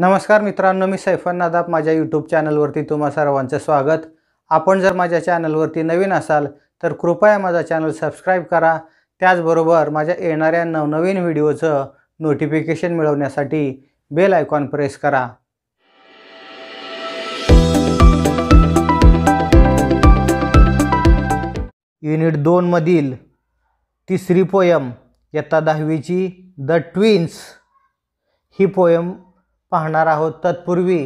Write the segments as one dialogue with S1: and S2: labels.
S1: नमस्कार मित्रांनो मी सैफन नादाब माझ्या यूट्यूब चॅनलवरती तुम्हा सर्वांचं स्वागत आपण जर माझ्या चॅनलवरती नवीन असाल तर कृपया माझा चॅनल सबस्क्राईब करा त्याचबरोबर माझ्या येणाऱ्या नवनवीन व्हिडिओचं नोटिफिकेशन मिळवण्यासाठी बेल आयकॉन प्रेस करा युनिट दोनमधील तिसरी पोयम इत्ता दहावीची द ट्विन्स ही पोयम पाहणार आहोत तत्पूर्वी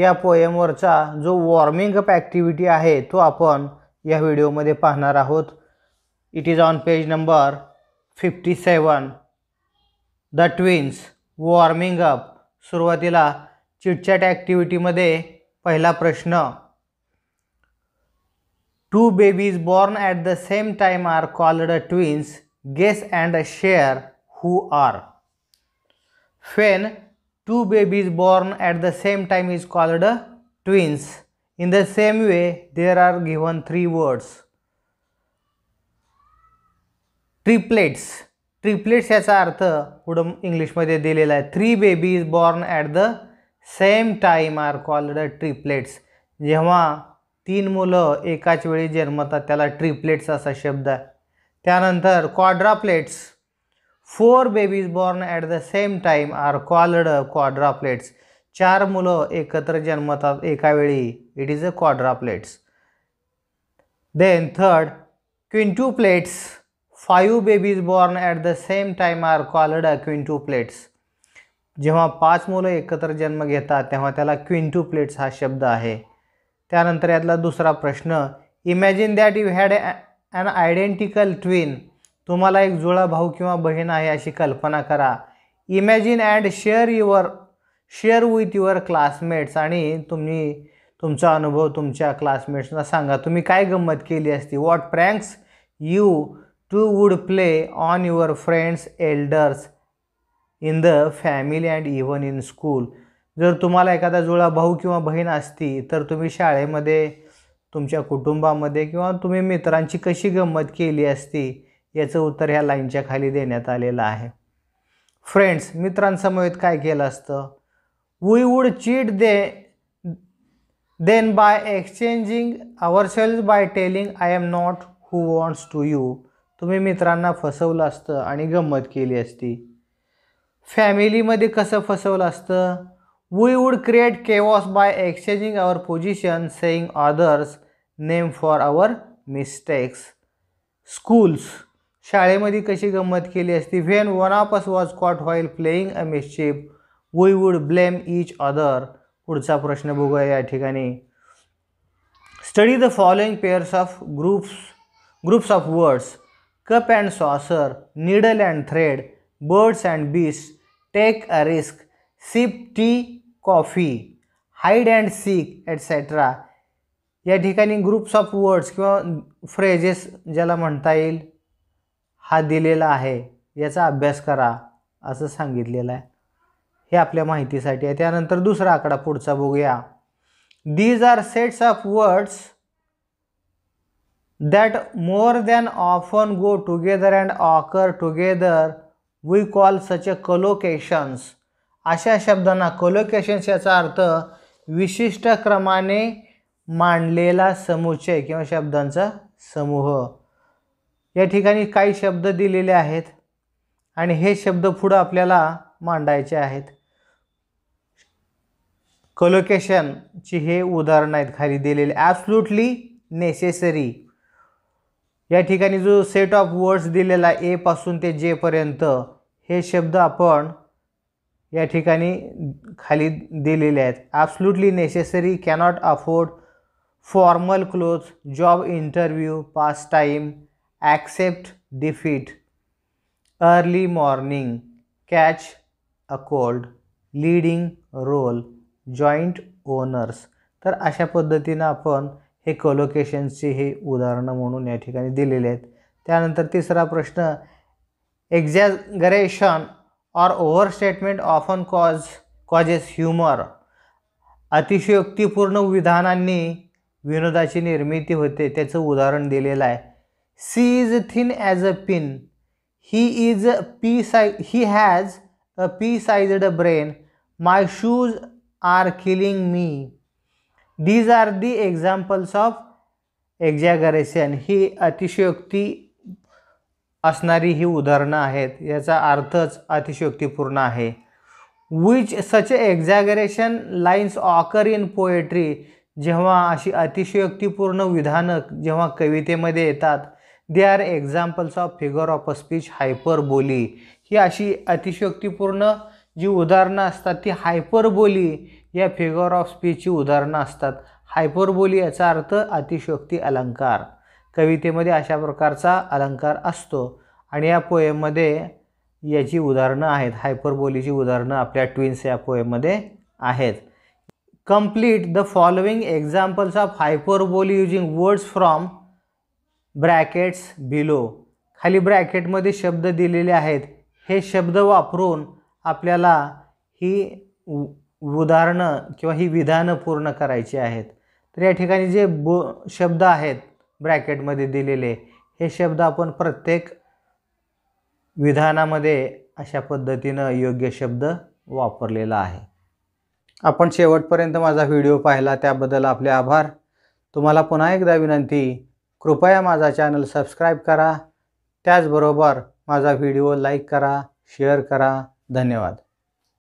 S1: या पोएमवरचा जो वॉर्मिंग अप ॲक्टिव्हिटी आहे तो आपण या व्हिडिओमध्ये पाहणार आहोत it is on page number fifty seven the twins warming up सुरुवातीला चिटचॅट ॲक्टिव्हिटीमध्ये पहिला प्रश्न two babies born at the same time are called a twins guess and a share who are fen two babies born at the same time is called a twins in the same way there are given three words triplets triplets याचा अर्थ पुढं इंग्लिशमध्ये दिलेला आहे three babies born at the same time are called triplets जेव्हा तीन मुलं एकाच वेळी जन्मतात त्याला ट्रिप्लेट्स असा शब्द आहे त्यानंतर quadruplets four babies born at the same time are called quadruplets चार मुलं एकत्र जन्मतात एकावेळी it is a quadruplets then third plates five babies born at the same time are called plates जेव्हा पाच मुलं एकत्र जन्म घेतात तेव्हा त्याला प्लेट्स हा शब्द आहे त्यानंतर यातला दुसरा प्रश्न imagine that you had a an identical twin तुम्हाला एक जुळा भाऊ किंवा बहीण आहे अशी कल्पना करा imagine and share your share with your classmates आणि तुम्ही तुमचा अनुभव तुमच्या क्लासमेट्सना सांगा तुम्ही काय गंमत केली असती what pranks you two would play on your friends elders in the family and even in school जर तुम्हाला एखादा जुळा भाऊ किंवा बहीण असती तर तुम्ही शाळेमध्ये तुमच्या कुटुंबामध्ये किंवा तुम्ही मित्रांची कशी गंमत केली असती याचं उत्तर ह्या लाईनच्या खाली देण्यात आलेलं आहे फ्रेंड्स मित्रांसमवेत काय केलं असतं we would cheat they then by exchanging ourselves by telling I am not who wants to you तुम्ही मित्रांना फसवलं असतं आणि गंमत केली असती फॅमिलीमध्ये कसं फसवलं असतं we would create chaos by exchanging our position saying others name for our mistakes schools शाळेमध्ये कशी गंमत केली असती when one of us was caught while playing a mischief we would blame each other पुढचा प्रश्न बघूया या ठिकाणी study the following pairs of groups groups of words cup and saucer needle and thread birds and bees take a risk sip tea coffee hide and sick etcetera या ठिकाणी groups of words किंवा phrases ज्याला म्हणता येईल हा दिलेला आहे याचा अभ्यास करा असं सांगितलेलं आहे हे आपल्या माहितीसाठी आहे त्यानंतर दुसरा आकडा पुढचा बघूया these are sets of words that more than often go together and occur together we call such a collocations अशा शब्दांना कलोकेशन्स याचा अर्थ विशिष्ट क्रमाने मांडलेला समुच्चय किंवा शब्दांचा समूह या ठिकाणी काही शब्द दिलेले आहेत आणि हे शब्द पुढं आपल्याला मांडायचे आहेत कलोकेशनची हे उदाहरणं आहेत खाली दिलेले ॲब्सल्युटली नेसेसरी या ठिकाणी जो सेट ऑफ वर्ड्स दिलेला ए पासून ते जेपर्यंत हे शब्द आपण या ठिकाणी खाली दिलेले आहेत absolutely necessary cannot afford formal cloth job interview pass time accept defeat, early morning, catch a cold, leading role, joint owners. तर अशा पद्धतीनं आपण हे कोलोकेशन्सचे हे उदाहरणं म्हणून या ठिकाणी दिलेले आहेत त्यानंतर तिसरा प्रश्न exaggeration or overstatement often cause causes humour अतिशयोक्तीपूर्ण विधानांनी विनोदाची निर्मिती होते त्याचं उदाहरण दिलेलं आहे she is thin as a pin he is a pea size he has a pea sized a brain my shoes are killing me these are the examples of exaggeration ही अतिशयोक्ती असणारी ही उदाहरणं आहेत याचा अर्थच अतिशयोक्तीपूर्ण आहे which such exaggeration lines occur in poetry जेव्हा अशी अतिशयोक्तीपूर्ण विधानं जेव्हा कवितेमध्ये येतात they are examples of figure of a speech hyperbole ही अशी अतिशयोक्तीपूर्ण जी उदाहरणं असतात ती हायपरबोली या फिगर ऑफ स्पीचची उदाहरणं असतात हायपरबोली याचा अर्थ अतिशयोक्ती अलंकार कवितेमध्ये अशा प्रकारचा अलंकार असतो आणि या पोएममध्ये याची उदाहरणं आहेत हायपरबोलीची उदाहरणं आपल्या ट्विन्स या पोएममध्ये आहेत the the examples of of hyperbole using words from brackets below खाली ब्रॅकेटमध्ये शब्द दिलेले आहेत हे शब्द वापरून आपल्याला ही उदाहरणं किंवा ही विधानं पूर्ण करायची आहेत तर या ठिकाणी जे ब शब्द आहेत ब्रॅकेटमध्ये दिलेले हे शब्द आपण प्रत्येक विधानामध्ये अशा पद्धतीनं योग्य शब्द वापरलेला आहे आपण शेवटपर्यंत माझा व्हिडिओ पाहिला त्याबद्दल आपले आभार तुम्हाला पुन्हा एकदा विनंती कृपया माझा चॅनल सबस्क्राईब करा त्याचबरोबर माझा व्हिडिओ लाईक करा शेअर करा धन्यवाद